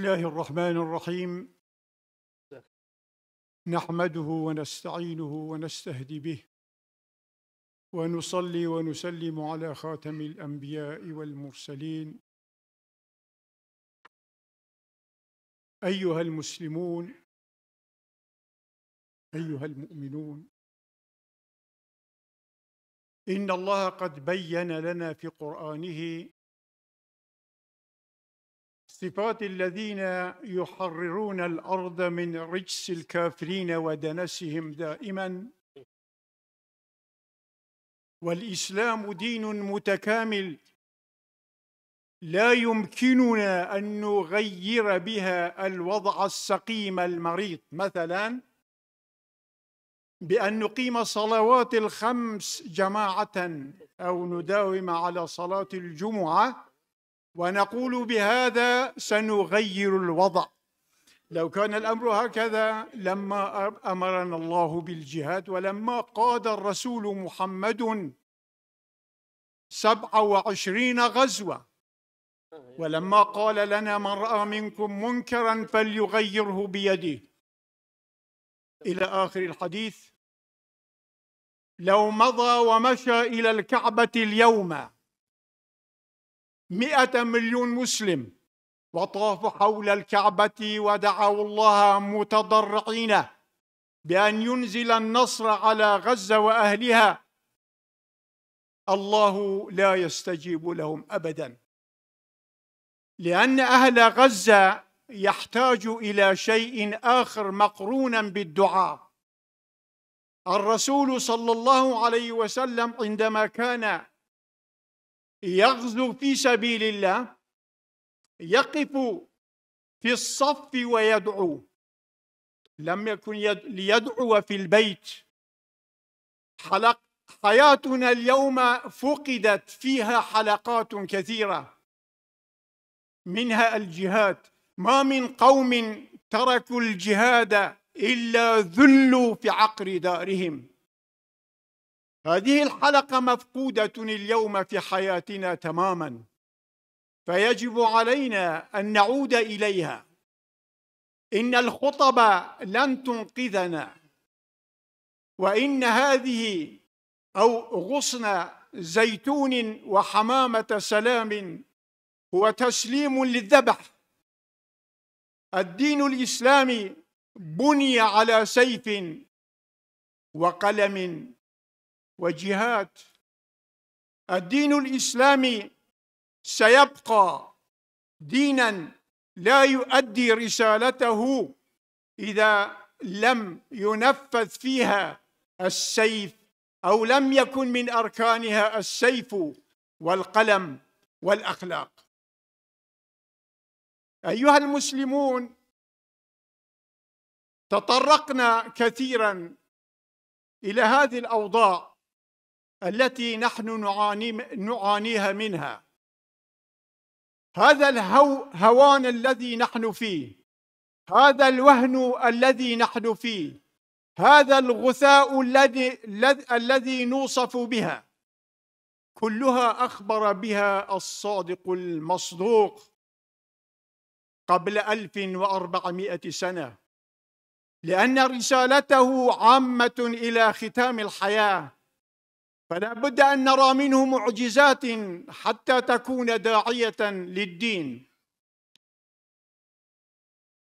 الله الرحمن الرحيم نحمده ونستعينه ونستهدي به ونصلي ونسلم على خاتم الانبياء والمرسلين ايها المسلمون ايها المؤمنون ان الله قد بين لنا في قرانه صفات الذين يحررون الارض من رجس الكافرين ودنسهم دائما والاسلام دين متكامل لا يمكننا ان نغير بها الوضع السقيم المريض مثلا بان نقيم صلوات الخمس جماعه او نداوم على صلاه الجمعه ونقول بهذا سنغير الوضع لو كان الامر هكذا لما امرنا الله بالجهاد ولما قاد الرسول محمد سبع وعشرين غزوه ولما قال لنا من راى منكم منكرا فليغيره بيده الى اخر الحديث لو مضى ومشى الى الكعبه اليوم مئة مليون مسلم وطافوا حول الكعبة ودعوا الله متضرعين بأن ينزل النصر على غزة وأهلها الله لا يستجيب لهم أبدا لأن أهل غزة يحتاج إلى شيء آخر مقرونا بالدعاء الرسول صلى الله عليه وسلم عندما كان يغزو في سبيل الله يقف في الصف ويدعو لم يكن يد... ليدعو في البيت حلق حياتنا اليوم فقدت فيها حلقات كثيره منها الجهاد ما من قوم تركوا الجهاد الا ذلوا في عقر دارهم هذه الحلقة مفقودة اليوم في حياتنا تماما فيجب علينا أن نعود إليها إن الخطب لن تنقذنا وإن هذه أو غصن زيتون وحمامة سلام هو تسليم للذبح الدين الإسلامي بني على سيف وقلم وجهات الدين الاسلامي سيبقى دينا لا يؤدي رسالته اذا لم ينفذ فيها السيف او لم يكن من اركانها السيف والقلم والاخلاق ايها المسلمون تطرقنا كثيرا الى هذه الاوضاع التي نحن نعاني نعانيها منها هذا الهو هوان الذي نحن فيه هذا الوهن الذي نحن فيه هذا الغثاء الذي الذي نوصف بها كلها اخبر بها الصادق المصدوق قبل 1400 سنه لأن رسالته عامة إلى ختام الحياة فلا بد ان نرى منه معجزات حتى تكون داعيه للدين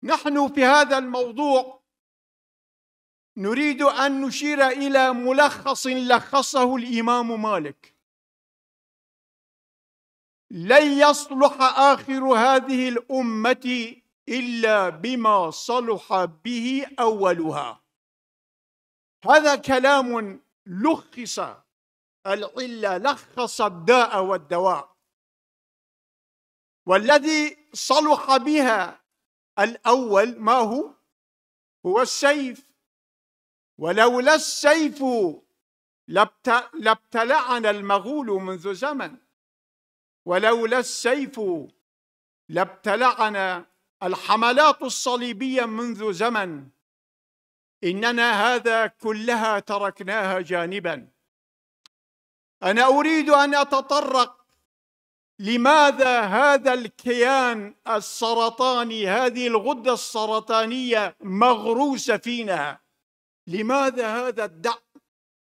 نحن في هذا الموضوع نريد ان نشير الى ملخص لخصه الامام مالك لن يصلح اخر هذه الامه الا بما صلح به اولها هذا كلام لخص العلة لخص الداء والدواء والذي صلح بها الأول ما هو؟ هو السيف ولولا السيف لابتلعنا المغول منذ زمن ولولا السيف لابتلعنا الحملات الصليبية منذ زمن إننا هذا كلها تركناها جانباً انا اريد ان اتطرق لماذا هذا الكيان السرطاني هذه الغده السرطانيه مغروسه فينا لماذا هذا الدعم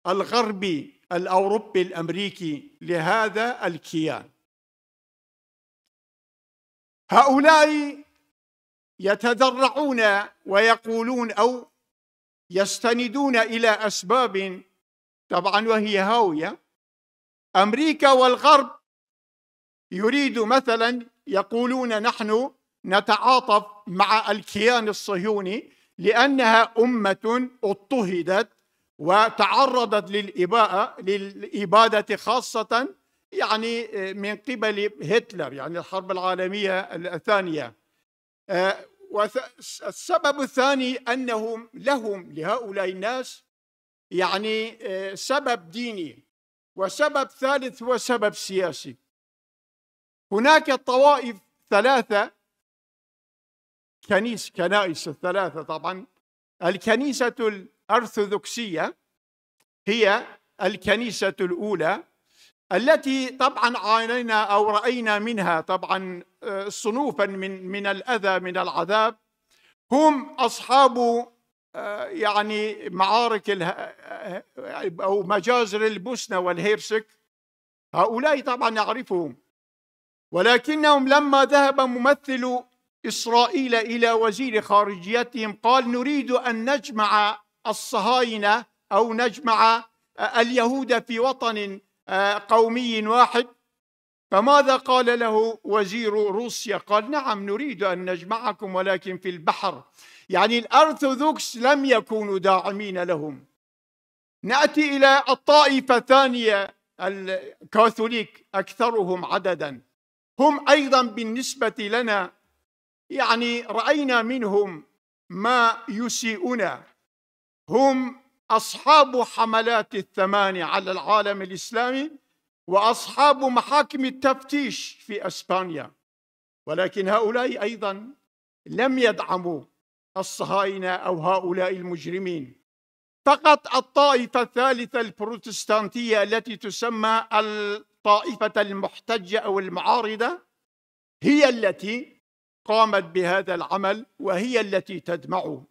الغربي الاوروبي الامريكي لهذا الكيان هؤلاء يتذرعون ويقولون او يستندون الى اسباب طبعا وهي هاويه امريكا والغرب يريد مثلا يقولون نحن نتعاطف مع الكيان الصهيوني لانها امه اضطهدت وتعرضت للاباءه للاباده خاصه يعني من قبل هتلر يعني الحرب العالميه الثانيه آه، والسبب الثاني انهم لهم لهؤلاء الناس يعني آه، سبب ديني وسبب ثالث هو سبب سياسي هناك طوائف ثلاثة كنيس كنائس الثلاثة طبعا الكنيسة الأرثوذكسية هي الكنيسة الأولى التي طبعا عانينا أو رأينا منها طبعا آه، صنوفا من من الأذى من العذاب هم أصحاب يعني معارك أو مجازر البوسنة والهيرسك هؤلاء طبعا نعرفهم ولكنهم لما ذهب ممثل إسرائيل إلى وزير خارجيتهم قال نريد أن نجمع الصهاينة أو نجمع اليهود في وطن آه، قومي واحد فماذا قال له وزير روسيا قال نعم نريد أن نجمعكم ولكن في البحر يعني الأرثوذكس لم يكونوا داعمين لهم نأتي إلى الطائفة الثانية الكاثوليك أكثرهم عددا هم أيضا بالنسبة لنا يعني رأينا منهم ما يسيئنا هم أصحاب حملات الثمان على العالم الإسلامي وأصحاب محاكم التفتيش في أسبانيا ولكن هؤلاء أيضا لم يدعموا الصهاينة أو هؤلاء المجرمين فقط الطائفة الثالثة البروتستانتية التي تسمى الطائفة المحتجة أو المعارضة هي التي قامت بهذا العمل وهي التي تدمعه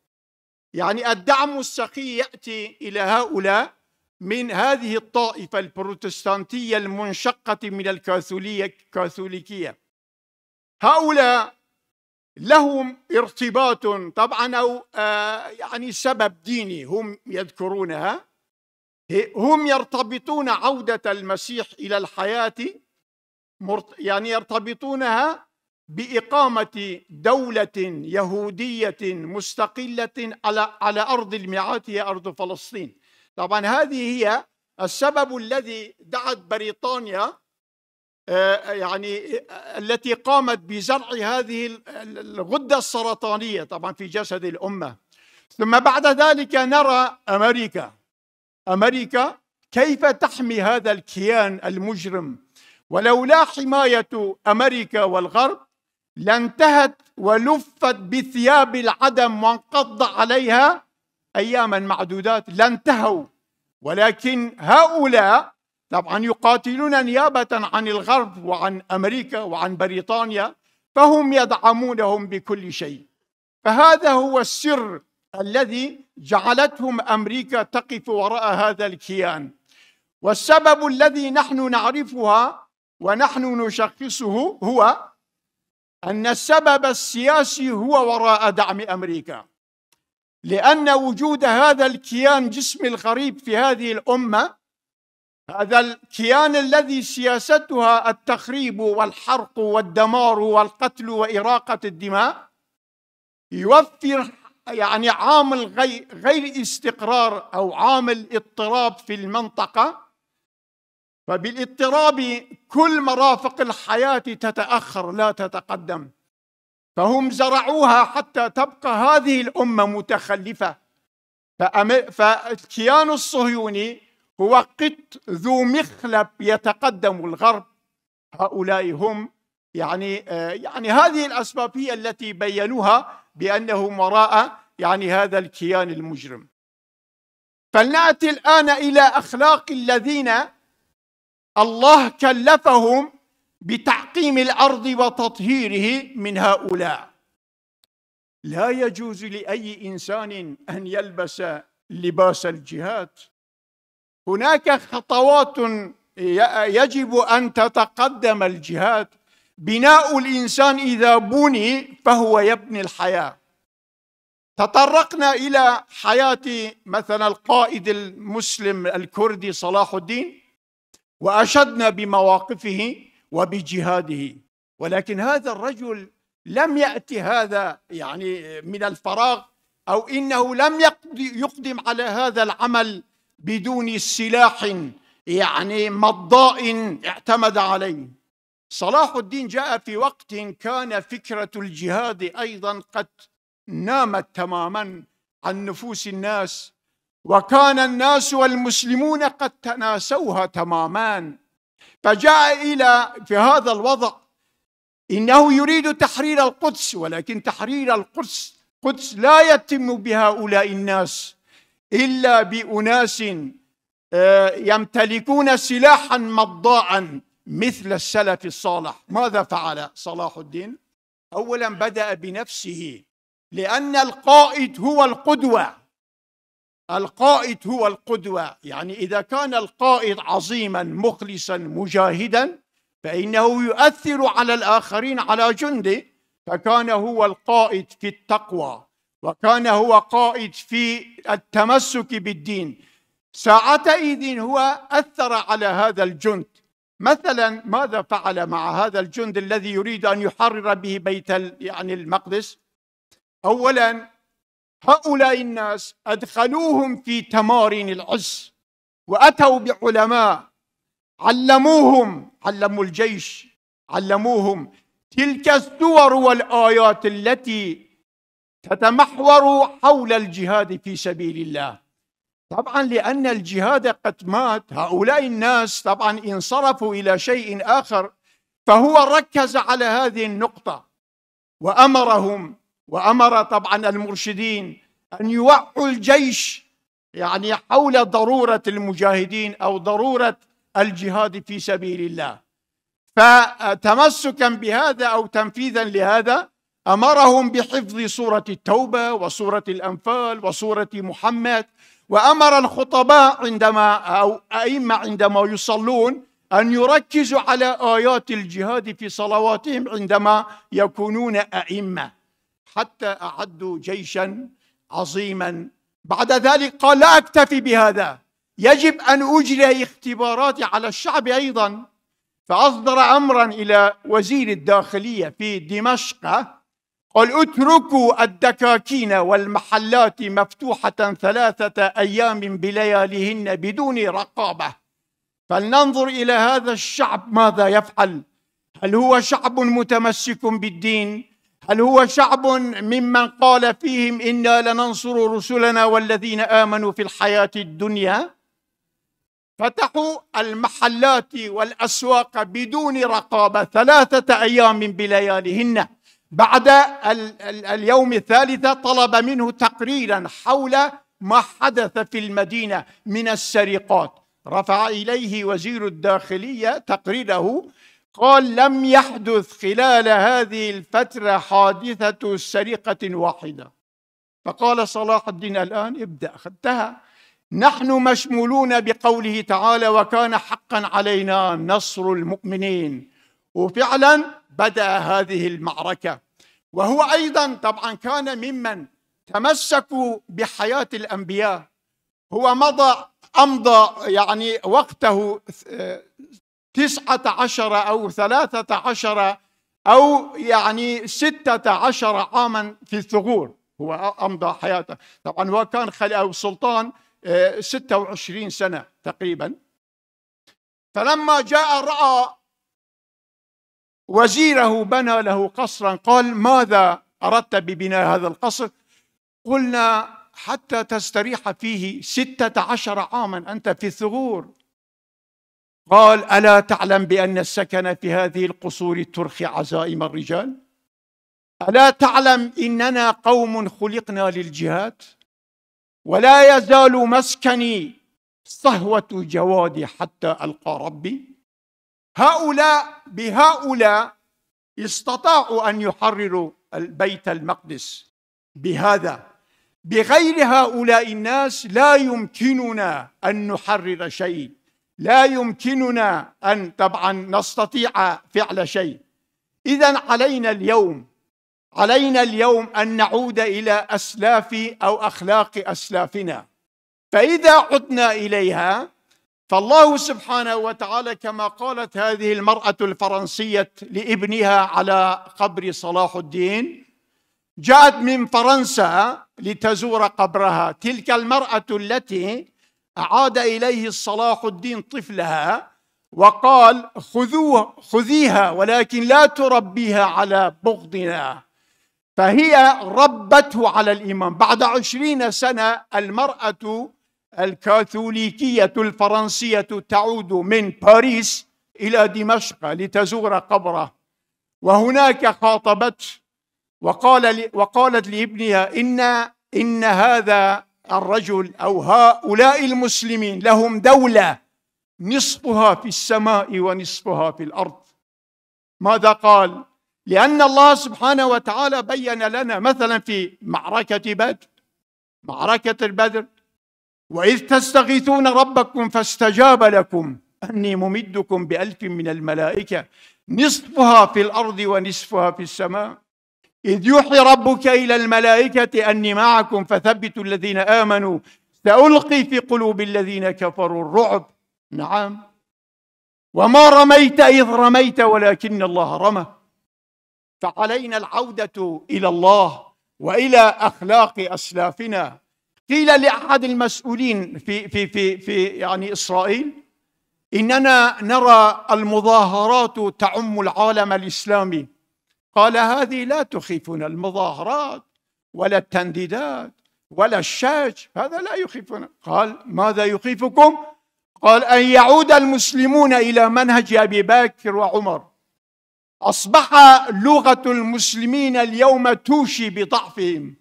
يعني الدعم السخي يأتي إلى هؤلاء من هذه الطائفة البروتستانتية المنشقة من الكاثوليكية هؤلاء لهم ارتباط طبعا او آه، يعني سبب ديني هم يذكرونها هم يرتبطون عوده المسيح الى الحياه يعني يرتبطونها باقامه دوله يهوديه مستقله على على ارض الميعاد هي ارض فلسطين طبعا هذه هي السبب الذي دعت بريطانيا آه، يعني آه، التي قامت بزرع هذه الغده السرطانيه طبعا في جسد الامه ثم بعد ذلك نرى امريكا امريكا كيف تحمي هذا الكيان المجرم ولولا حمايه امريكا والغرب لانتهت ولفت بثياب العدم وانقض عليها اياما معدودات لانتهوا ولكن هؤلاء طبعا يقاتلون نيابة عن الغرب وعن أمريكا وعن بريطانيا فهم يدعمونهم بكل شيء فهذا هو السر الذي جعلتهم أمريكا تقف وراء هذا الكيان والسبب الذي نحن نعرفها ونحن نشخصه هو أن السبب السياسي هو وراء دعم أمريكا لأن وجود هذا الكيان جسم الغريب في هذه الأمة هذا الكيان الذي سياستها التخريب والحرق والدمار والقتل وإراقة الدماء يوفر يعني عامل غير, استقرار أو عامل اضطراب في المنطقة فبالاضطراب كل مرافق الحياة تتأخر لا تتقدم فهم زرعوها حتى تبقى هذه الأمة متخلفة فالكيان الصهيوني هو قط ذو مخلب يتقدم الغرب هؤلاء هم يعني آه، يعني هذه الاسباب هي التي بينوها بانه وراء يعني هذا الكيان المجرم. فلناتي الان الى اخلاق الذين الله كلفهم بتعقيم الارض وتطهيره من هؤلاء. لا يجوز لاي انسان ان يلبس لباس الجهاد هناك خطوات يجب ان تتقدم الجهات بناء الانسان اذا بني فهو يبني الحياه تطرقنا الى حياه مثلا القائد المسلم الكردي صلاح الدين واشدنا بمواقفه وبجهاده ولكن هذا الرجل لم ياتي هذا يعني من الفراغ او انه لم يقدم على هذا العمل بدون سلاح يعني مضاء اعتمد عليه صلاح الدين جاء في وقت كان فكرة الجهاد أيضا قد نامت تماما عن نفوس الناس وكان الناس والمسلمون قد تناسوها تماما فجاء إلى في هذا الوضع إنه يريد تحرير القدس ولكن تحرير القدس قدس لا يتم بهؤلاء الناس الا باناس آه، يمتلكون سلاحا مضاعا مثل السلف الصالح ماذا فعل صلاح الدين اولا بدا بنفسه لان القائد هو القدوه القائد هو القدوه يعني اذا كان القائد عظيما مخلصا مجاهدا فانه يؤثر على الاخرين على جنده فكان هو القائد في التقوى وكان هو قائد في التمسك بالدين ساعتئذ هو أثر على هذا الجند مثلا ماذا فعل مع هذا الجند الذي يريد أن يحرر به بيت يعني المقدس أولا هؤلاء الناس أدخلوهم في تمارين العز وأتوا بعلماء علموهم علموا الجيش علموهم تلك السور والآيات التي تتمحور حول الجهاد في سبيل الله طبعا لأن الجهاد قد مات هؤلاء الناس طبعا انصرفوا إلى شيء آخر فهو ركز على هذه النقطة وأمرهم وأمر طبعا المرشدين أن يوعوا الجيش يعني حول ضرورة المجاهدين أو ضرورة الجهاد في سبيل الله فتمسكا بهذا أو تنفيذا لهذا امرهم بحفظ سوره التوبه وسوره الانفال وسوره محمد وامر الخطباء عندما او ائمه عندما يصلون ان يركزوا على ايات الجهاد في صلواتهم عندما يكونون ائمه حتى اعدوا جيشا عظيما بعد ذلك قال لا اكتفي بهذا يجب ان اجري اختباراتي على الشعب ايضا فاصدر امرا الى وزير الداخليه في دمشق قال اتركوا الدكاكين والمحلات مفتوحة ثلاثة أيام بلياليهن بدون رقابة فلننظر إلى هذا الشعب ماذا يفعل هل هو شعب متمسك بالدين هل هو شعب ممن قال فيهم إنا لننصر رسلنا والذين آمنوا في الحياة الدنيا فتحوا المحلات والأسواق بدون رقابة ثلاثة أيام بلياليهن بعد اليوم الثالث طلب منه تقريرا حول ما حدث في المدينه من السرقات رفع اليه وزير الداخليه تقريره قال لم يحدث خلال هذه الفتره حادثه سرقه واحده فقال صلاح الدين الان ابدا خدتها نحن مشمولون بقوله تعالى وكان حقا علينا نصر المؤمنين وفعلا بدأ هذه المعركة وهو أيضا طبعا كان ممن تمسكوا بحياة الأنبياء هو مضى أمضى يعني وقته تسعة عشر أو ثلاثة عشر أو يعني ستة عشر عاما في الثغور هو أمضى حياته طبعا هو كان خلق أو سلطان آه، ستة وعشرين سنة تقريبا فلما جاء رأى وزيره بنى له قصرا قال ماذا أردت ببناء هذا القصر قلنا حتى تستريح فيه ستة عشر عاما أنت في الثغور قال ألا تعلم بأن السكن في هذه القصور ترخي عزائم الرجال ألا تعلم إننا قوم خلقنا للجهاد ولا يزال مسكني صهوة جوادي حتى ألقى ربي هؤلاء بهؤلاء استطاعوا ان يحرروا البيت المقدس بهذا بغير هؤلاء الناس لا يمكننا ان نحرر شيء لا يمكننا ان طبعا نستطيع فعل شيء اذا علينا اليوم علينا اليوم ان نعود الى اسلاف او اخلاق اسلافنا فاذا عدنا اليها فالله سبحانه وتعالى كما قالت هذه المرأة الفرنسية لابنها على قبر صلاح الدين جاءت من فرنسا لتزور قبرها تلك المرأة التي أعاد إليه صلاح الدين طفلها وقال خذوه خذيها ولكن لا تربيها على بغضنا فهي ربته على الإيمان بعد عشرين سنة المرأة الكاثوليكية الفرنسية تعود من باريس إلى دمشق لتزور قبره وهناك خاطبت وقال وقالت لابنها إن إن هذا الرجل أو هؤلاء المسلمين لهم دولة نصفها في السماء ونصفها في الأرض ماذا قال؟ لأن الله سبحانه وتعالى بين لنا مثلا في معركة بدر معركة البدر واذ تستغيثون ربكم فاستجاب لكم اني ممدكم بالف من الملائكه نصفها في الارض ونصفها في السماء اذ يوحي ربك الى الملائكه اني معكم فثبتوا الذين امنوا سالقي في قلوب الذين كفروا الرعب نعم وما رميت اذ رميت ولكن الله رمى فعلينا العوده الى الله والى اخلاق اسلافنا قيل لاحد المسؤولين في في في في يعني اسرائيل اننا نرى المظاهرات تعم العالم الاسلامي قال هذه لا تخيفنا المظاهرات ولا التنديدات ولا الشاج هذا لا يخيفنا قال ماذا يخيفكم قال ان يعود المسلمون الى منهج ابي بكر وعمر اصبح لغه المسلمين اليوم توشي بضعفهم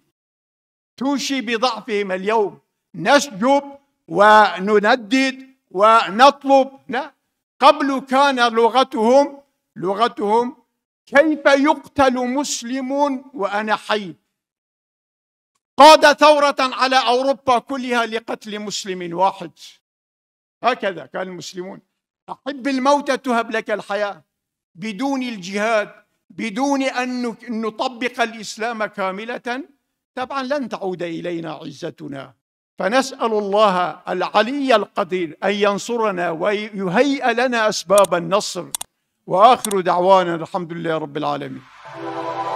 توشي بضعفهم اليوم نسجب ونندد ونطلب لا قبل كان لغتهم لغتهم كيف يقتل مسلم وأنا حي قاد ثورة على أوروبا كلها لقتل مسلم واحد هكذا كان المسلمون أحب الموت تهب لك الحياة بدون الجهاد بدون أن نطبق الإسلام كاملة طبعا لن تعود الينا عزتنا فنسال الله العلي القدير ان ينصرنا ويهيئ لنا اسباب النصر واخر دعوانا الحمد لله رب العالمين